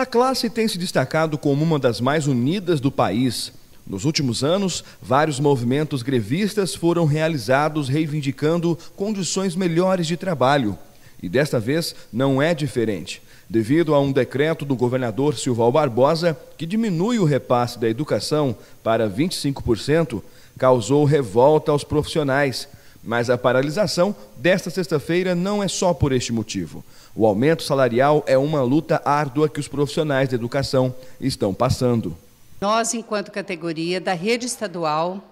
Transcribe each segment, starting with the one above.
A classe tem se destacado como uma das mais unidas do país. Nos últimos anos, vários movimentos grevistas foram realizados reivindicando condições melhores de trabalho. E desta vez não é diferente. Devido a um decreto do governador Silval Barbosa, que diminui o repasse da educação para 25%, causou revolta aos profissionais mas a paralisação desta sexta-feira não é só por este motivo. O aumento salarial é uma luta árdua que os profissionais da educação estão passando. Nós, enquanto categoria da rede estadual,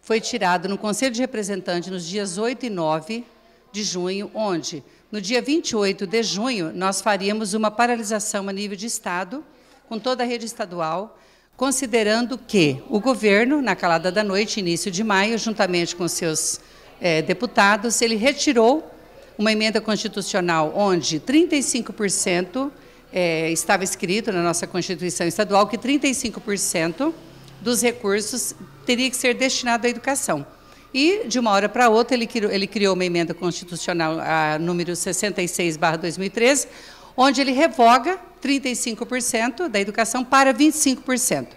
foi tirado no Conselho de Representantes nos dias 8 e 9 de junho, onde, no dia 28 de junho, nós faríamos uma paralisação a nível de Estado, com toda a rede estadual, considerando que o governo, na calada da noite, início de maio, juntamente com seus é, deputados, ele retirou uma emenda constitucional onde 35% é, estava escrito na nossa Constituição Estadual que 35% dos recursos teria que ser destinado à educação. E, de uma hora para outra, ele criou, ele criou, uma emenda constitucional, a número 66, 2013, onde ele revoga 35% da educação para 25%,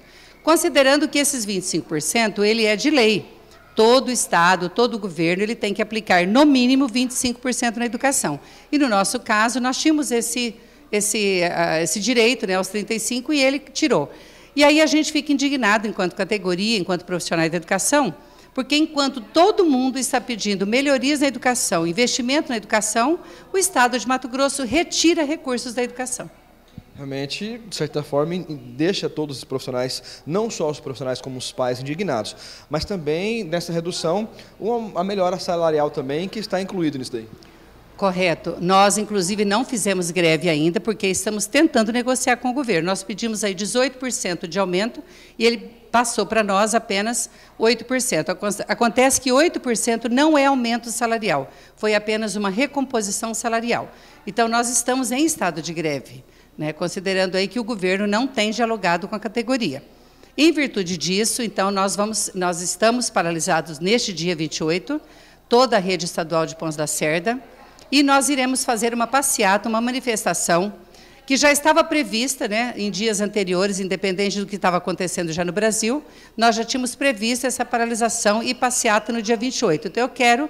considerando que esses 25% ele é de lei, todo Estado, todo governo, ele tem que aplicar no mínimo 25% na educação. E no nosso caso, nós tínhamos esse, esse, uh, esse direito né, aos 35% e ele tirou. E aí a gente fica indignado enquanto categoria, enquanto profissionais da educação, porque enquanto todo mundo está pedindo melhorias na educação, investimento na educação, o Estado de Mato Grosso retira recursos da educação realmente, de certa forma, deixa todos os profissionais, não só os profissionais como os pais indignados, mas também nessa redução, uma, a melhora salarial também que está incluído nisso daí. Correto. Nós, inclusive, não fizemos greve ainda, porque estamos tentando negociar com o governo. Nós pedimos aí 18% de aumento e ele passou para nós apenas 8%. Acontece que 8% não é aumento salarial, foi apenas uma recomposição salarial. Então, nós estamos em estado de greve né, considerando aí que o governo não tem dialogado com a categoria. Em virtude disso, então, nós, vamos, nós estamos paralisados neste dia 28, toda a rede estadual de Pons da Cerda, e nós iremos fazer uma passeata, uma manifestação, que já estava prevista né, em dias anteriores, independente do que estava acontecendo já no Brasil, nós já tínhamos previsto essa paralisação e passeata no dia 28. Então, eu quero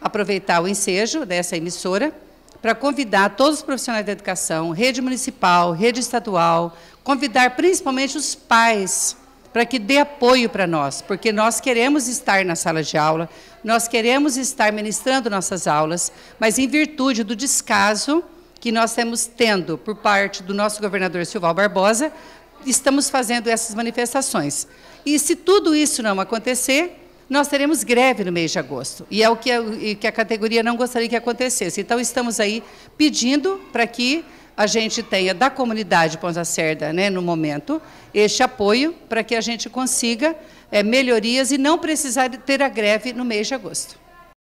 aproveitar o ensejo dessa emissora para convidar todos os profissionais da educação, rede municipal, rede estadual, convidar principalmente os pais para que dê apoio para nós, porque nós queremos estar na sala de aula, nós queremos estar ministrando nossas aulas, mas em virtude do descaso que nós temos tendo por parte do nosso governador Silval Barbosa, estamos fazendo essas manifestações. E se tudo isso não acontecer, nós teremos greve no mês de agosto, e é o que a, que a categoria não gostaria que acontecesse. Então, estamos aí pedindo para que a gente tenha da comunidade Ponta da Cerda, né, no momento, este apoio para que a gente consiga é, melhorias e não precisar ter a greve no mês de agosto.